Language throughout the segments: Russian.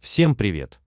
Всем привет!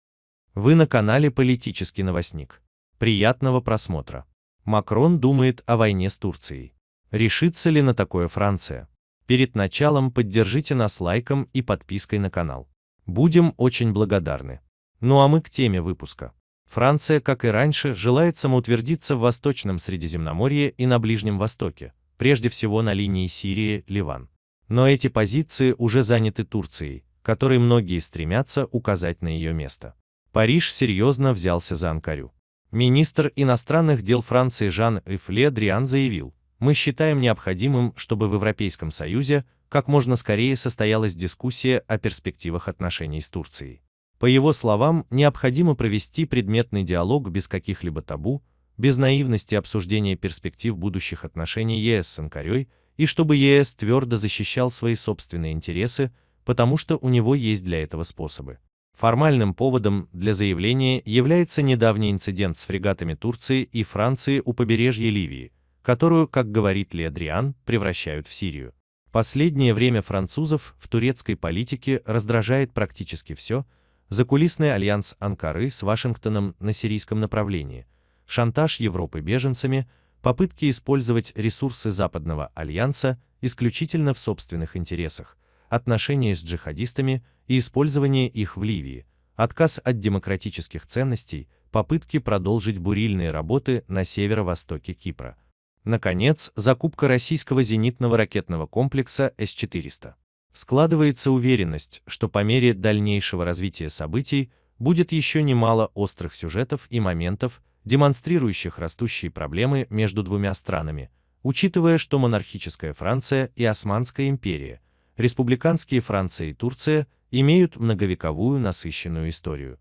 Вы на канале «Политический новостник». Приятного просмотра! Макрон думает о войне с Турцией. Решится ли на такое Франция? Перед началом поддержите нас лайком и подпиской на канал. Будем очень благодарны. Ну а мы к теме выпуска. Франция, как и раньше, желает самоутвердиться в Восточном Средиземноморье и на Ближнем Востоке, прежде всего на линии Сирии-Ливан. Но эти позиции уже заняты Турцией, которой многие стремятся указать на ее место. Париж серьезно взялся за Анкарю. Министр иностранных дел Франции Жан-Ив Дриан заявил, мы считаем необходимым, чтобы в Европейском Союзе как можно скорее состоялась дискуссия о перспективах отношений с Турцией. По его словам, необходимо провести предметный диалог без каких-либо табу, без наивности обсуждения перспектив будущих отношений ЕС с Анкарей и чтобы ЕС твердо защищал свои собственные интересы, потому что у него есть для этого способы. Формальным поводом для заявления является недавний инцидент с фрегатами Турции и Франции у побережья Ливии, которую, как говорит Леодриан, превращают в Сирию. Последнее время французов в турецкой политике раздражает практически все, закулисный альянс Анкары с Вашингтоном на сирийском направлении, шантаж Европы беженцами, попытки использовать ресурсы Западного альянса исключительно в собственных интересах, отношения с джихадистами и использование их в Ливии, отказ от демократических ценностей, попытки продолжить бурильные работы на северо-востоке Кипра. Наконец, закупка российского зенитного ракетного комплекса С-400. Складывается уверенность, что по мере дальнейшего развития событий будет еще немало острых сюжетов и моментов, демонстрирующих растущие проблемы между двумя странами, учитывая, что монархическая Франция и Османская империя, республиканские Франция и Турция имеют многовековую насыщенную историю.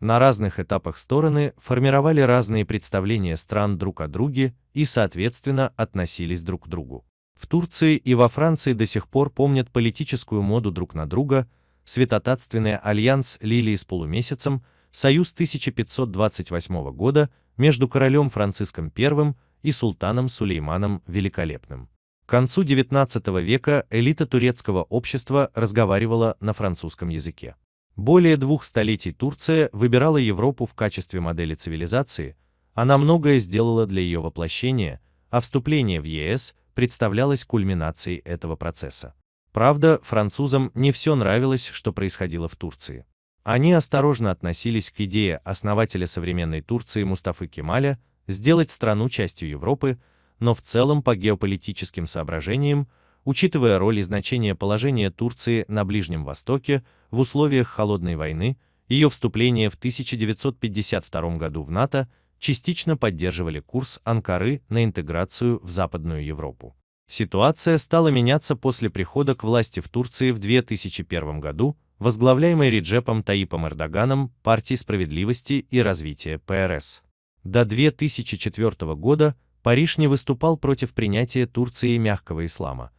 На разных этапах стороны формировали разные представления стран друг о друге и, соответственно, относились друг к другу. В Турции и во Франции до сих пор помнят политическую моду друг на друга, святотатственный альянс лилии с полумесяцем – союз 1528 года между королем Франциском I и султаном Сулейманом Великолепным. К концу XIX века элита турецкого общества разговаривала на французском языке. Более двух столетий Турция выбирала Европу в качестве модели цивилизации, она многое сделала для ее воплощения, а вступление в ЕС представлялось кульминацией этого процесса. Правда, французам не все нравилось, что происходило в Турции. Они осторожно относились к идее основателя современной Турции Мустафы Кемаля сделать страну частью Европы, но в целом по геополитическим соображениям, учитывая роль и значение положения Турции на Ближнем Востоке в условиях холодной войны, ее вступление в 1952 году в НАТО частично поддерживали курс Анкары на интеграцию в Западную Европу. Ситуация стала меняться после прихода к власти в Турции в 2001 году, возглавляемой Реджепом Таипом Эрдоганом партии справедливости и развития ПРС. До 2004 года Париж не выступал против принятия Турции мягкого ислама,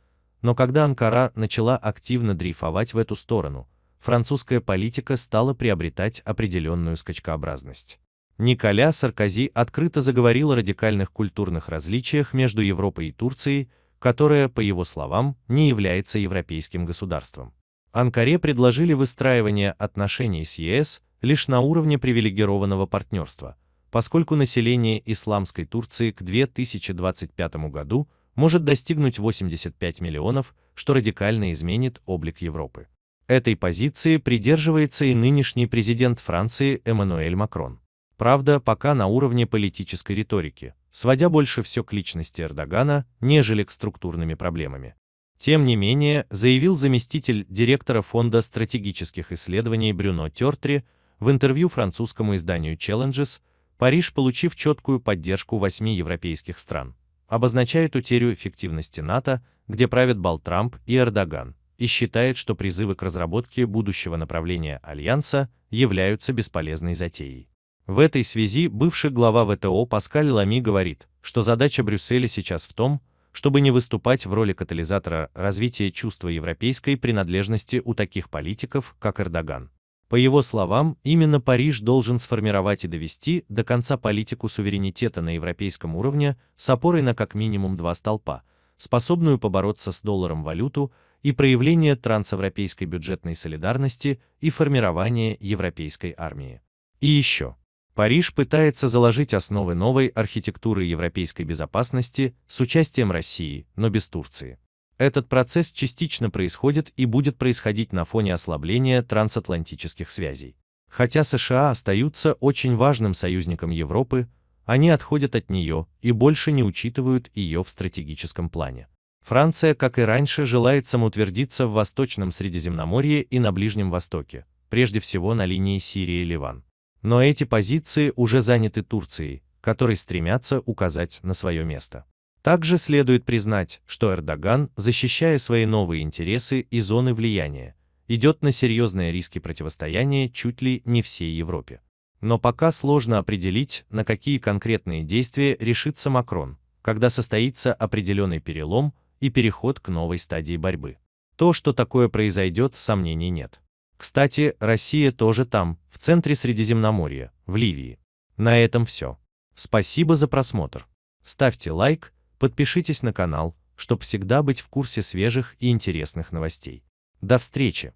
но когда Анкара начала активно дрейфовать в эту сторону, французская политика стала приобретать определенную скачкообразность. Николя Саркози открыто заговорил о радикальных культурных различиях между Европой и Турцией, которая, по его словам, не является европейским государством. Анкаре предложили выстраивание отношений с ЕС лишь на уровне привилегированного партнерства, поскольку население исламской Турции к 2025 году может достигнуть 85 миллионов, что радикально изменит облик Европы. Этой позиции придерживается и нынешний президент Франции Эммануэль Макрон. Правда, пока на уровне политической риторики, сводя больше все к личности Эрдогана, нежели к структурными проблемами. Тем не менее, заявил заместитель директора Фонда стратегических исследований Брюно Тертри в интервью французскому изданию Challenges, Париж, получив четкую поддержку восьми европейских стран, обозначает утерю эффективности НАТО, где правят Трамп и Эрдоган, и считает, что призывы к разработке будущего направления Альянса являются бесполезной затеей. В этой связи бывший глава ВТО Паскаль Лами говорит, что задача Брюсселя сейчас в том, чтобы не выступать в роли катализатора развития чувства европейской принадлежности у таких политиков, как Эрдоган. По его словам, именно Париж должен сформировать и довести до конца политику суверенитета на европейском уровне с опорой на как минимум два столпа, способную побороться с долларом валюту и проявление трансевропейской бюджетной солидарности и формирование европейской армии. И еще. Париж пытается заложить основы новой архитектуры европейской безопасности с участием России, но без Турции. Этот процесс частично происходит и будет происходить на фоне ослабления трансатлантических связей. Хотя США остаются очень важным союзником Европы, они отходят от нее и больше не учитывают ее в стратегическом плане. Франция, как и раньше, желает самоутвердиться в Восточном Средиземноморье и на Ближнем Востоке, прежде всего на линии Сирии-Ливан. Но эти позиции уже заняты Турцией, которой стремятся указать на свое место. Также следует признать, что Эрдоган, защищая свои новые интересы и зоны влияния, идет на серьезные риски противостояния чуть ли не всей Европе. Но пока сложно определить, на какие конкретные действия решится Макрон, когда состоится определенный перелом и переход к новой стадии борьбы. То, что такое произойдет, сомнений нет. Кстати, Россия тоже там, в центре Средиземноморья, в Ливии. На этом все. Спасибо за просмотр. Ставьте лайк, подпишитесь на канал, чтобы всегда быть в курсе свежих и интересных новостей. До встречи!